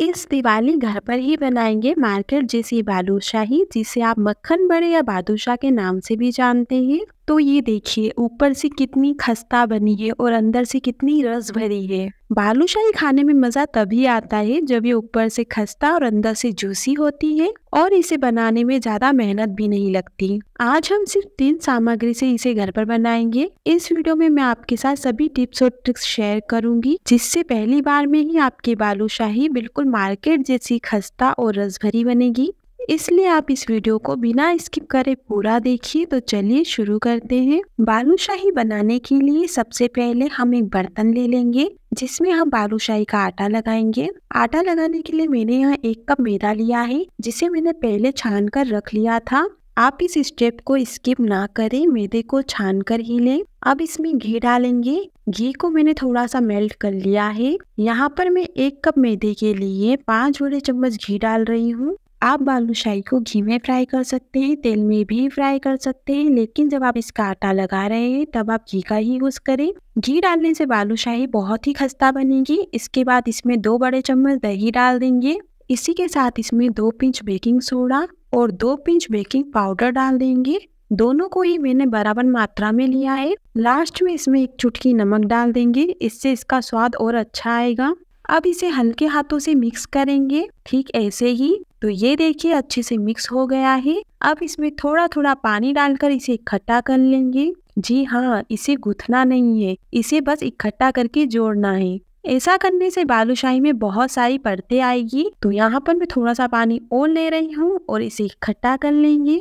इस दिवाली घर पर ही बनाएंगे मार्केट जैसी बादुशाही जिसे आप मक्खन बड़े या बादुशाह के नाम से भी जानते हैं तो ये देखिए ऊपर से कितनी खस्ता बनी है और अंदर से कितनी रस भरी है बालूशाही खाने में मज़ा तभी आता है जब ये ऊपर से खस्ता और अंदर से जूसी होती है और इसे बनाने में ज़्यादा मेहनत भी नहीं लगती आज हम सिर्फ तीन सामग्री से इसे घर पर बनाएंगे इस वीडियो में मैं आपके साथ सभी टिप्स और ट्रिक्स शेयर करूंगी जिससे पहली बार में ही आपकी बालूशाही बिल्कुल मार्केट जैसी खस्ता और रस भरी बनेगी इसलिए आप इस वीडियो को बिना स्किप करे पूरा देखिए तो चलिए शुरू करते हैं बालूशाही बनाने के लिए सबसे पहले हम एक बर्तन ले लेंगे जिसमें हम बालूशाही का आटा लगाएंगे आटा लगाने के लिए मैंने यहाँ एक कप मैदा लिया है जिसे मैंने पहले छान कर रख लिया था आप इस स्टेप को स्किप ना करें मैदे को छान कर ही लें अब इसमें घी डालेंगे घी को मैंने थोड़ा सा मेल्ट कर लिया है यहाँ पर मैं एक कप मैदे के लिए पाँच बड़े चम्मच घी डाल रही हूँ आप बालूशाही को घी में फ्राई कर सकते हैं तेल में भी फ्राई कर सकते हैं लेकिन जब आप इसका आटा लगा रहे हैं तब आप घी का ही यूज़ करें घी डालने से बालूशाही बहुत ही खस्ता बनेगी इसके बाद इसमें दो बड़े चम्मच दही डाल देंगे इसी के साथ इसमें दो पिंच बेकिंग सोडा और दो पिंच बेकिंग पाउडर डाल देंगे दोनों को ही मैंने बराबर मात्रा में लिया है लास्ट में इसमें एक चुटकी नमक डाल देंगे इससे इसका स्वाद और अच्छा आएगा अब इसे हल्के हाथों से मिक्स करेंगे ठीक ऐसे ही तो ये देखिए अच्छे से मिक्स हो गया है अब इसमें थोड़ा थोड़ा पानी डालकर इसे इकट्ठा कर लेंगे जी हाँ इसे गुथना नहीं है इसे बस इकट्ठा करके जोड़ना है ऐसा करने से बालूशाही में बहुत सारी परतें आएगी तो यहाँ पर मैं थोड़ा सा पानी और ले रही हूँ और इसे इकट्ठा कर लेंगे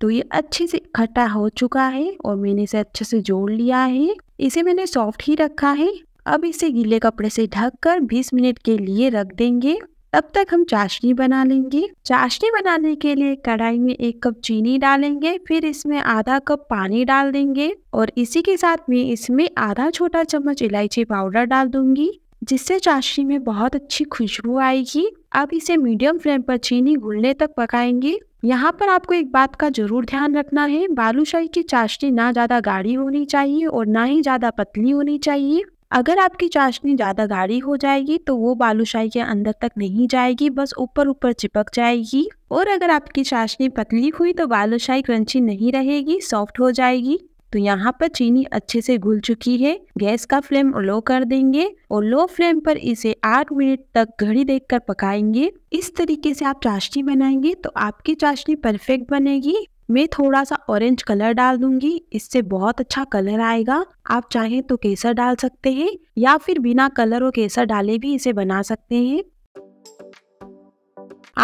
तो ये अच्छे से इकट्ठा हो चुका है और मैंने इसे अच्छे से जोड़ लिया है इसे मैंने सॉफ्ट ही रखा है अब इसे गीले कपड़े से ढककर 20 मिनट के लिए रख देंगे तब तक हम चाशनी बना लेंगे चाशनी बनाने के लिए कढ़ाई में एक कप चीनी डालेंगे फिर इसमें आधा कप पानी डाल देंगे और इसी के साथ में इसमें आधा छोटा चम्मच इलायची पाउडर डाल दूंगी जिससे चाशनी में बहुत अच्छी खुशबू आएगी अब इसे मीडियम फ्लेम पर चीनी घुलने तक पकाएंगे यहाँ पर आपको एक बात का जरूर ध्यान रखना है बालूशाही की चाशनी ना ज़्यादा गाढ़ी होनी चाहिए और ना ही ज़्यादा पतली होनी चाहिए अगर आपकी चाशनी ज़्यादा गाढ़ी हो जाएगी तो वो बालूशाही के अंदर तक नहीं जाएगी बस ऊपर ऊपर चिपक जाएगी और अगर आपकी चाशनी पतली हुई तो बालूशाही क्रंची नहीं रहेगी सॉफ्ट हो जाएगी तो यहाँ पर चीनी अच्छे से घुल चुकी है गैस का फ्लेम लो कर देंगे और लो फ्लेम पर इसे आठ मिनट तक घड़ी देखकर पकाएंगे इस तरीके से आप चाशनी बनाएंगे तो आपकी चाशनी परफेक्ट बनेगी मैं थोड़ा सा ऑरेंज कलर डाल दूंगी इससे बहुत अच्छा कलर आएगा आप चाहें तो केसर डाल सकते हैं या फिर बिना कलर और केसर डाले भी इसे बना सकते हैं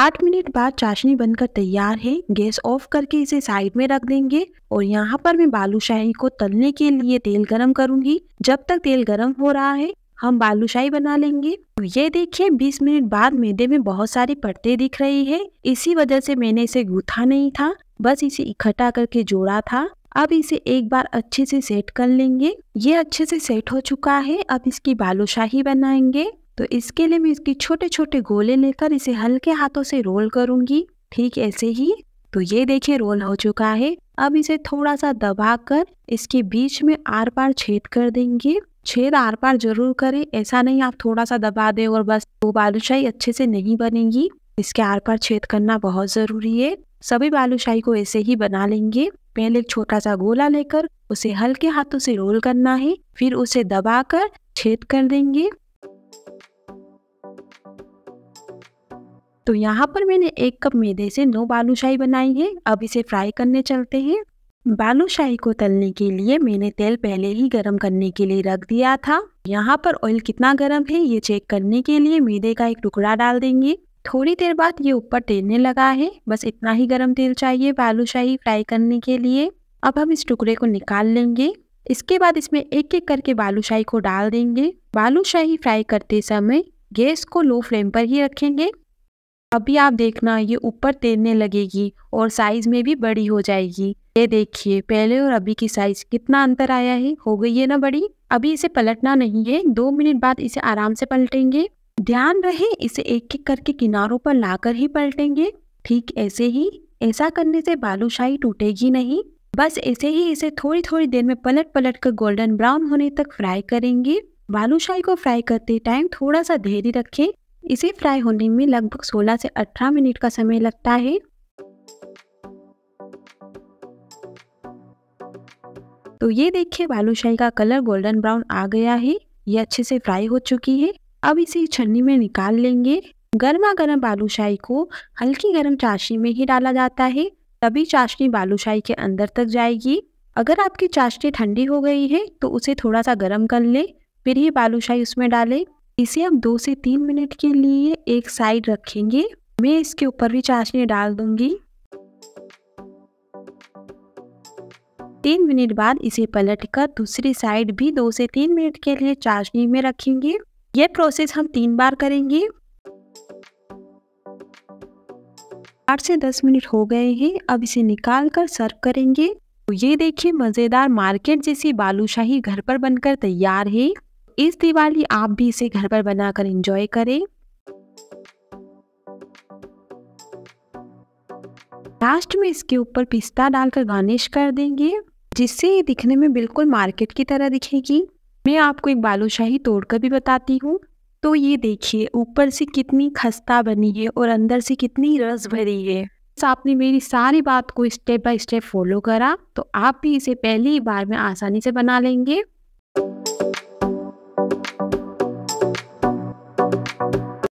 आठ मिनट बाद चाशनी बनकर तैयार है गैस ऑफ करके इसे साइड में रख देंगे और यहाँ पर मैं बालूशाही को तलने के लिए तेल गरम करूंगी जब तक तेल गरम हो रहा है हम बालूशाही बना लेंगे तो ये देखिए 20 मिनट बाद मैदे में बहुत सारी पड़ते दिख रही है इसी वजह से मैंने इसे गूथा नहीं था बस इसे इकट्ठा करके जोड़ा था अब इसे एक बार अच्छे से सेट कर लेंगे ये अच्छे से सेट हो चुका है अब इसकी बालूशाही बनाएंगे तो इसके लिए मैं इसके छोटे छोटे गोले लेकर इसे हल्के हाथों से रोल करूंगी ठीक ऐसे ही तो ये देखिए रोल हो चुका है अब इसे थोड़ा सा दबा कर इसके बीच में आर पार छेद कर देंगे छेद आर पार जरूर करें ऐसा नहीं आप थोड़ा सा दबा दें और बस वो बालूशाही अच्छे से नहीं बनेगी इसके आर पार छेद करना बहुत ज़रूरी है सभी बालूशाही को ऐसे ही बना लेंगे पहले एक छोटा सा गोला लेकर उसे हल्के हाथों से रोल करना है फिर उसे दबाकर छेद कर देंगे तो यहाँ पर मैंने एक कप मैदे से नौ बालूशाही बनाई है अब इसे फ्राई करने चलते हैं बालूशाही को तलने के लिए मैंने तेल पहले ही गरम करने के लिए रख दिया था यहाँ पर ऑयल कितना गरम है ये चेक करने के लिए मैदे का एक टुकड़ा डाल देंगे थोड़ी देर बाद ये ऊपर तैरने लगा है बस इतना ही गर्म तेल चाहिए बालूशाही फ्राई करने के लिए अब हम इस टुकड़े को निकाल लेंगे इसके बाद इसमें एक एक करके बालूशाही को डाल देंगे बालूशाही फ्राई करते समय गैस को लो फ्लेम पर ही रखेंगे अभी आप देखना ये ऊपर तैरने लगेगी और साइज में भी बड़ी हो जाएगी ये देखिए पहले और अभी की साइज कितना अंतर आया है हो गई है ना बड़ी अभी इसे पलटना नहीं है दो मिनट बाद इसे आराम से पलटेंगे ध्यान रहे इसे एक एक करके किनारों पर लाकर ही पलटेंगे ठीक ऐसे ही ऐसा करने से बालूशाही टूटेगी नहीं बस ऐसे ही इसे थोड़ी थोड़ी देर में पलट पलट कर गोल्डन ब्राउन होने तक फ्राई करेंगे बालूशाही को फ्राई करते टाइम थोड़ा सा धैर्य रखें इसे फ्राई होने में लगभग 16 से 18 मिनट का समय लगता है तो ये देखिए बालूशाही का कलर गोल्डन ब्राउन आ गया है ये अच्छे से फ्राई हो चुकी है अब इसे छन्नी में निकाल लेंगे गर्मा गर्म बालूशाही को हल्की गर्म चाशनी में ही डाला जाता है तभी चाशनी बालूशाही के अंदर तक जाएगी अगर आपकी चाशनी ठंडी हो गई है तो उसे थोड़ा सा गर्म कर लें फिर ही बालूशाही उसमें डालें इसे हम दो से तीन मिनट के लिए एक साइड रखेंगे मैं इसके ऊपर भी चाशनी डाल दूंगी तीन मिनट बाद इसे पलटकर दूसरी साइड भी दो से तीन मिनट के लिए चाशनी में रखेंगे यह प्रोसेस हम तीन बार करेंगे आठ से दस मिनट हो गए हैं अब इसे निकाल कर सर्व करेंगे तो ये देखिए मज़ेदार मार्केट जैसी बालूशाही घर पर बनकर तैयार है इस दिवाली आप भी इसे घर पर बनाकर एंजॉय करें लास्ट में इसके ऊपर पिस्ता डालकर गार्निश कर देंगे जिससे ये दिखने में बिल्कुल मार्केट की तरह दिखेगी मैं आपको एक बालूशाही तोड़कर भी बताती हूँ तो ये देखिए ऊपर से कितनी खस्ता बनी है और अंदर से कितनी रस भरी है तो आपने मेरी सारी बात को स्टेप बाय स्टेप फॉलो करा तो आप भी इसे पहली बार में आसानी से बना लेंगे